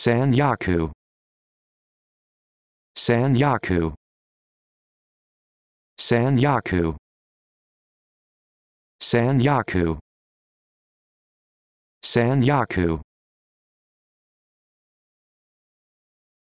Sanyaku Sanyaku Sanyaku Sanyaku Sanyaku